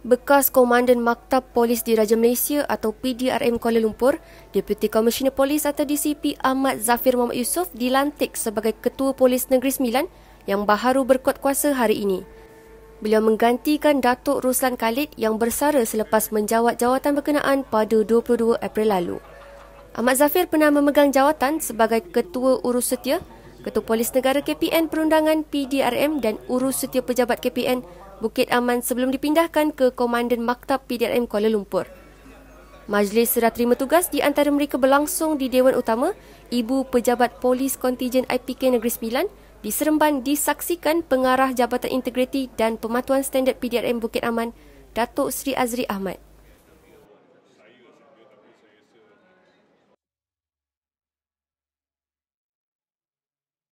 bekas Komandan Maktab Polis di Raja Malaysia atau PDRM Kuala Lumpur, Deputy Komisioner Polis atau DCP Ahmad Zafir Muhammad Yusof dilantik sebagai Ketua Polis Negeri Sembilan yang baharu berkuat kuasa hari ini. Beliau menggantikan Datuk Ruslan Khalid yang bersara selepas menjawat jawatan berkenaan pada 22 April lalu. Ahmad Zafir pernah memegang jawatan sebagai Ketua Urus Setia, Ketua Polis Negara KPN Perundangan PDRM dan Urus Setia Pejabat KPN Bukit Aman sebelum dipindahkan ke Komandan Maktab PDRM Kuala Lumpur. Majlis serah terima tugas di antara mereka berlangsung di Dewan Utama, Ibu Pejabat Polis Kontijen IPK Negeri Sembilan, di Seremban disaksikan Pengarah Jabatan Integriti dan Pematuan Standard PDRM Bukit Aman, Datuk Sri Azri Ahmad.